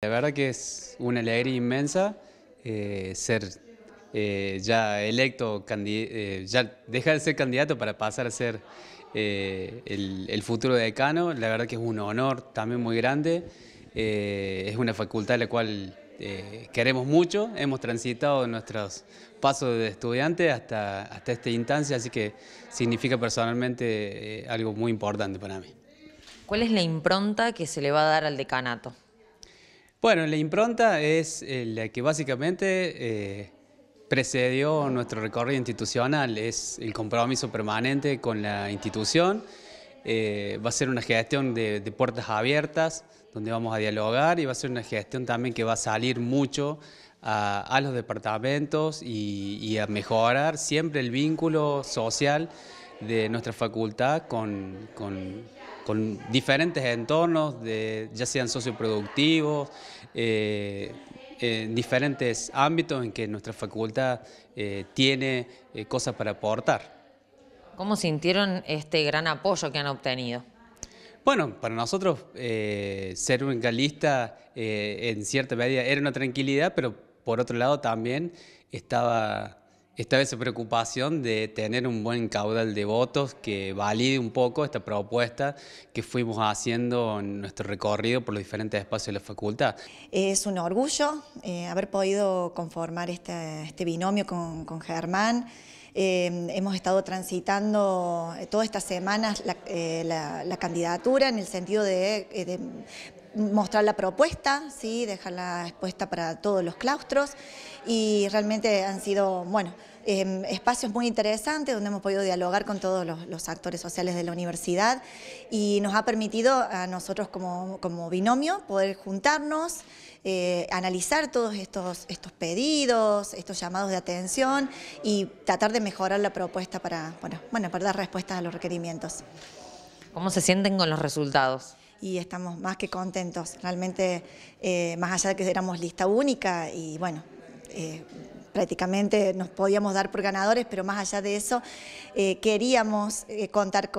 La verdad que es una alegría inmensa eh, ser eh, ya electo, eh, ya dejar de ser candidato para pasar a ser el, el, futuro decano. La verdad que es un honor también muy grande. es una facultad la cual queremos mucho. Hemos transitado nuestros pasos de estudiante hasta, hasta esta instancia, así que significa personalmente algo muy importante para mí. ¿Cuál es la impronta que se le va a dar al decanato? Bueno, la impronta es eh, la que básicamente eh, precedió nuestro recorrido institucional, es el compromiso permanente con la institución. Eh, va a ser una gestión de, puertas abiertas, donde vamos a dialogar y va a ser una gestión también que va a salir mucho a, los departamentos y, a mejorar siempre el vínculo social de nuestra facultad con con diferentes entornos, de, ya sean socioproductivos, eh, en diferentes ámbitos en que nuestra facultad eh, tiene eh, cosas para aportar. ¿Cómo sintieron este gran apoyo que han obtenido? Bueno, para nosotros ser un galista en cierta medida era una tranquilidad, pero por otro lado también estaba esta vez preocupación de tener un buen caudal de votos que valide un poco esta propuesta que fuimos haciendo en nuestro recorrido por los diferentes espacios de la facultad. Es un orgullo eh, haber podido conformar este, este, binomio con, con Germán. Eh, hemos estado transitando todas estas semanas la, eh, candidatura en el sentido de mostrar la propuesta, ¿sí? dejarla expuesta para todos los claustros y realmente han sido, bueno, em, espacios muy interesantes donde hemos podido dialogar con todos los, actores sociales de la universidad y nos ha permitido a nosotros como, binomio poder juntarnos, eh, analizar todos estos, estos pedidos, estos llamados de atención y tratar de mejorar la propuesta para, para dar respuesta a los requerimientos. ¿Cómo se sienten con los resultados? y estamos más que contentos. Realmente, eh, más allá de que éramos lista única y bueno, eh, prácticamente nos podíamos dar por ganadores, pero más allá de eso, eh, queríamos contar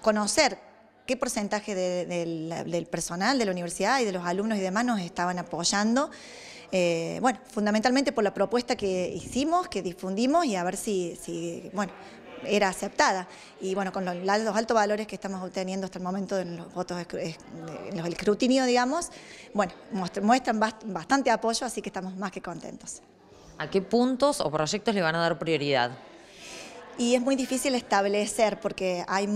conocer qué porcentaje del, personal de la universidad y de los alumnos y demás nos estaban apoyando. bueno, fundamentalmente por la propuesta que hicimos, que difundimos y a ver si, si bueno, era aceptada. Y bueno, con los, altos valores que estamos obteniendo hasta el momento en los votos, en los escrutinio, digamos, bueno, muestran bastante apoyo, así que estamos más que contentos. ¿A qué puntos o proyectos le van a dar prioridad? Y es muy difícil establecer porque hay,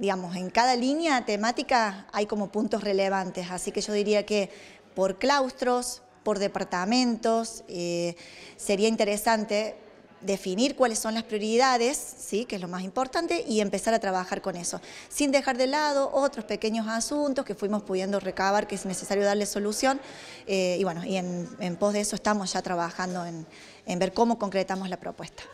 digamos, en cada línea temática hay como puntos relevantes, así que yo diría que por claustros, por departamentos, eh, sería interesante definir cuáles son las prioridades, ¿sí? que es lo más importante, y empezar a trabajar con eso, sin dejar de lado otros pequeños asuntos que fuimos pudiendo recabar, que es necesario darle solución, eh, y bueno, y en, pos de eso estamos ya trabajando en ver cómo concretamos la propuesta.